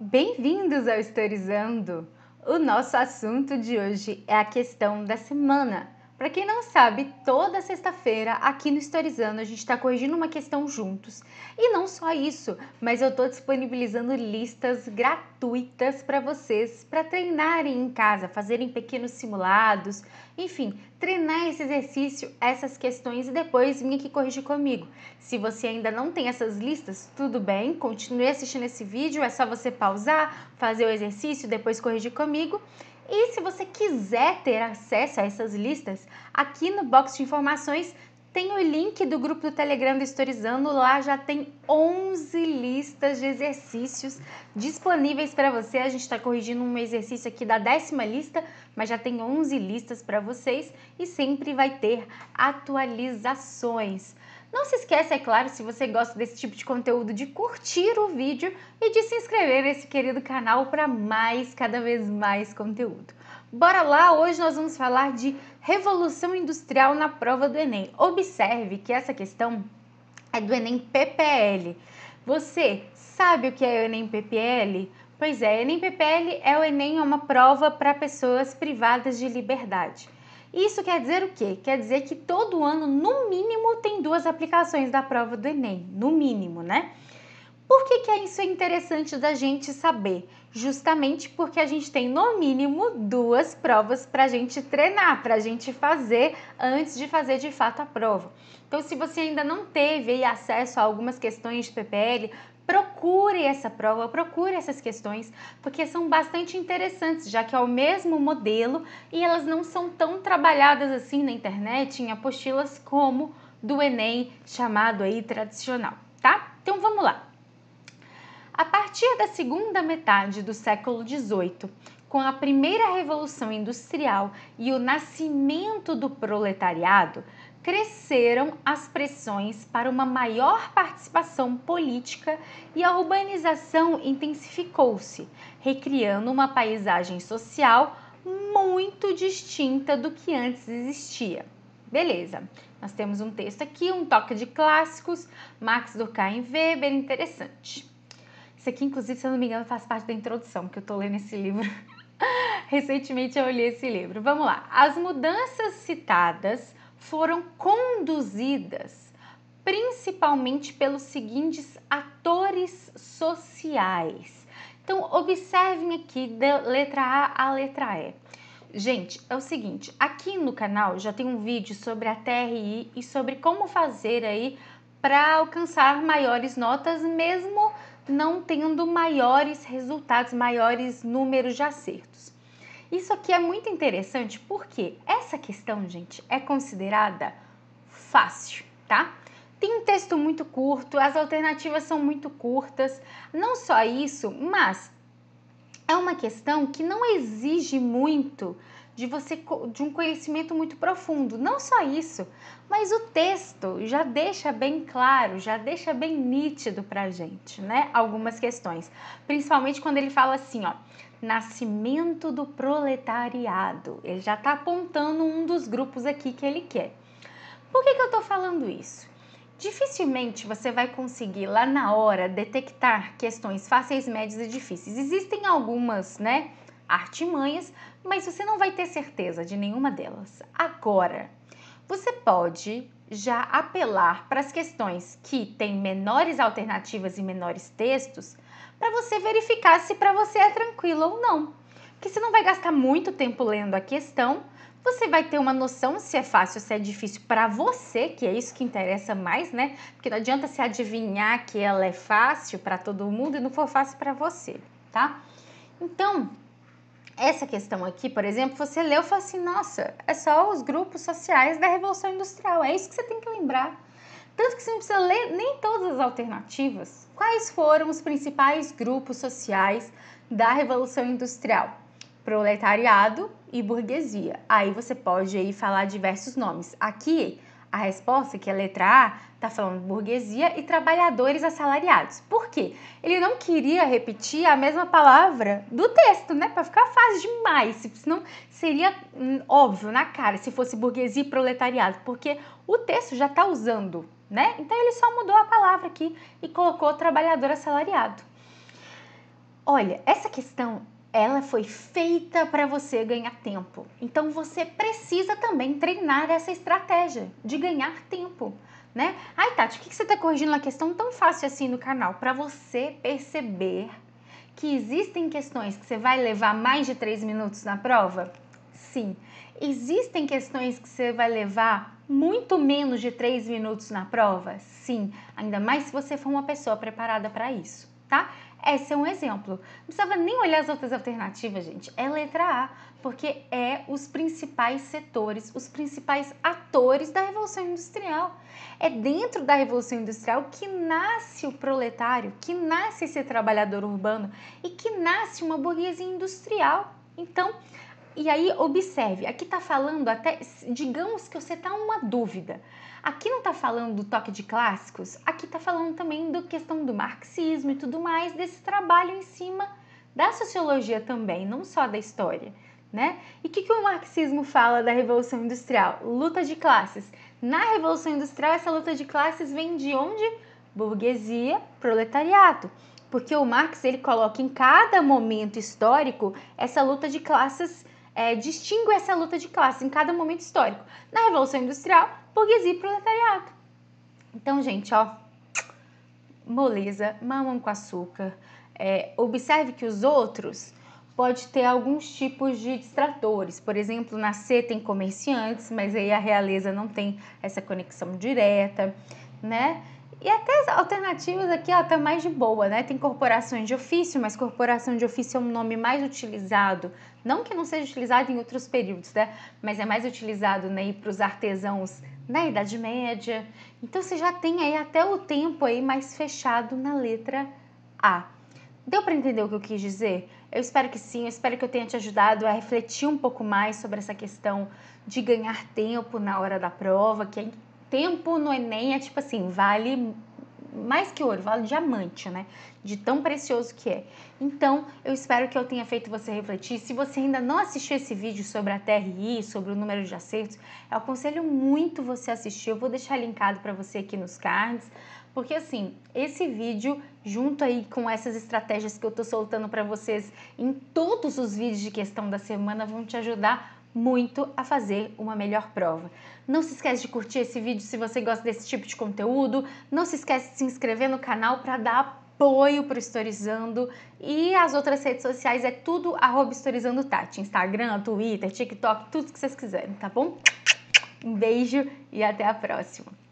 Bem-vindos ao Historizando! O nosso assunto de hoje é a questão da semana, para quem não sabe, toda sexta-feira aqui no Historizando a gente está corrigindo uma questão juntos. E não só isso, mas eu estou disponibilizando listas gratuitas para vocês para treinarem em casa, fazerem pequenos simulados, enfim, treinar esse exercício, essas questões e depois vir aqui corrigir comigo. Se você ainda não tem essas listas, tudo bem, continue assistindo esse vídeo, é só você pausar, fazer o exercício, depois corrigir comigo. E se você quiser ter acesso a essas listas, aqui no box de informações tem o link do grupo do Telegram do Historizando, lá já tem 11 listas de exercícios disponíveis para você. A gente está corrigindo um exercício aqui da décima lista, mas já tem 11 listas para vocês e sempre vai ter atualizações. Não se esqueça, é claro, se você gosta desse tipo de conteúdo, de curtir o vídeo e de se inscrever nesse querido canal para mais, cada vez mais conteúdo. Bora lá, hoje nós vamos falar de revolução industrial na prova do Enem. Observe que essa questão é do Enem PPL. Você sabe o que é o Enem PPL? Pois é, Enem PPL é o Enem, é uma prova para pessoas privadas de liberdade. Isso quer dizer o quê? Quer dizer que todo ano, no mínimo, tem duas aplicações da prova do Enem, no mínimo, né? Por que, que é isso é interessante da gente saber? Justamente porque a gente tem, no mínimo, duas provas para a gente treinar, para a gente fazer antes de fazer de fato a prova. Então, se você ainda não teve acesso a algumas questões de PPL, procure essa prova, procure essas questões, porque são bastante interessantes, já que é o mesmo modelo e elas não são tão trabalhadas assim na internet, em apostilas como do Enem, chamado aí tradicional, tá? Então vamos lá. A partir da segunda metade do século XVIII, com a primeira revolução industrial e o nascimento do proletariado, cresceram as pressões para uma maior participação política e a urbanização intensificou-se, recriando uma paisagem social muito distinta do que antes existia. Beleza, nós temos um texto aqui, um toque de clássicos, Max Durkheim Weber, interessante. Isso aqui, inclusive, se eu não me engano, faz parte da introdução, que eu tô lendo esse livro. Recentemente eu olhei esse livro. Vamos lá. As mudanças citadas foram conduzidas principalmente pelos seguintes atores sociais. Então, observem aqui da letra A à letra E. Gente, é o seguinte, aqui no canal já tem um vídeo sobre a TRI e sobre como fazer aí para alcançar maiores notas mesmo não tendo maiores resultados, maiores números de acertos. Isso aqui é muito interessante porque essa questão, gente, é considerada fácil, tá? Tem um texto muito curto, as alternativas são muito curtas. Não só isso, mas é uma questão que não exige muito de você de um conhecimento muito profundo. Não só isso, mas o texto já deixa bem claro, já deixa bem nítido para gente, né? Algumas questões, principalmente quando ele fala assim, ó, nascimento do proletariado. Ele já está apontando um dos grupos aqui que ele quer. Por que, que eu estou falando isso? Dificilmente você vai conseguir lá na hora detectar questões fáceis, médias e difíceis. Existem algumas, né, artimanhas, mas você não vai ter certeza de nenhuma delas. Agora, você pode já apelar para as questões que têm menores alternativas e menores textos para você verificar se para você é tranquilo ou não. Porque você não vai gastar muito tempo lendo a questão, você vai ter uma noção se é fácil, se é difícil para você, que é isso que interessa mais, né? Porque não adianta se adivinhar que ela é fácil para todo mundo e não for fácil para você, tá? Então, essa questão aqui, por exemplo, você leu e fala assim: nossa, é só os grupos sociais da Revolução Industrial. É isso que você tem que lembrar. Tanto que você não precisa ler nem todas as alternativas. Quais foram os principais grupos sociais da Revolução Industrial? Proletariado e burguesia. Aí você pode aí falar diversos nomes. Aqui a resposta, é que é a letra A, está falando burguesia e trabalhadores assalariados. Por quê? Ele não queria repetir a mesma palavra do texto, né? Para ficar fácil demais. Senão seria hum, óbvio na cara se fosse burguesia e proletariado, porque o texto já está usando, né? Então ele só mudou a palavra aqui e colocou trabalhador assalariado. Olha, essa questão ela foi feita para você ganhar tempo. Então você precisa também treinar essa estratégia de ganhar tempo, né? Ai, Tati, o que você está corrigindo na questão tão fácil assim no canal? Para você perceber que existem questões que você vai levar mais de três minutos na prova? Sim. Existem questões que você vai levar muito menos de três minutos na prova? Sim. Ainda mais se você for uma pessoa preparada para isso tá? Esse é um exemplo. Não precisava nem olhar as outras alternativas, gente. É letra A, porque é os principais setores, os principais atores da Revolução Industrial. É dentro da Revolução Industrial que nasce o proletário, que nasce esse trabalhador urbano e que nasce uma burguesia industrial. Então, e aí observe, aqui está falando até, digamos que você está uma dúvida. Aqui não está falando do toque de clássicos, aqui está falando também da questão do marxismo e tudo mais, desse trabalho em cima da sociologia também, não só da história. Né? E o que, que o marxismo fala da Revolução Industrial? Luta de classes. Na Revolução Industrial, essa luta de classes vem de onde? Burguesia, proletariado. Porque o Marx ele coloca em cada momento histórico essa luta de classes é, essa luta de classe em cada momento histórico. Na Revolução Industrial, burguesia e proletariado. Então, gente, ó, moleza, mamão com açúcar. É, observe que os outros pode ter alguns tipos de distratores. Por exemplo, na C tem comerciantes, mas aí a realeza não tem essa conexão direta, né? E até as alternativas aqui, ó, tá mais de boa, né? Tem corporações de ofício, mas corporação de ofício é um nome mais utilizado. Não que não seja utilizado em outros períodos, né? Mas é mais utilizado né, para os artesãos na Idade Média. Então você já tem aí até o tempo aí mais fechado na letra A. Deu para entender o que eu quis dizer? Eu espero que sim, eu espero que eu tenha te ajudado a refletir um pouco mais sobre essa questão de ganhar tempo na hora da prova, que é tempo no Enem é tipo assim, vale mais que ouro, vale diamante, né? De tão precioso que é. Então, eu espero que eu tenha feito você refletir. Se você ainda não assistiu esse vídeo sobre a TRI, sobre o número de acertos, eu aconselho muito você assistir. Eu vou deixar linkado para você aqui nos cards, porque assim, esse vídeo junto aí com essas estratégias que eu tô soltando para vocês em todos os vídeos de questão da semana vão te ajudar muito a fazer uma melhor prova. Não se esquece de curtir esse vídeo se você gosta desse tipo de conteúdo, não se esquece de se inscrever no canal para dar apoio para o Historizando e as outras redes sociais é tudo arroba Historizando Tati, Instagram, Twitter, TikTok, tudo que vocês quiserem, tá bom? Um beijo e até a próxima!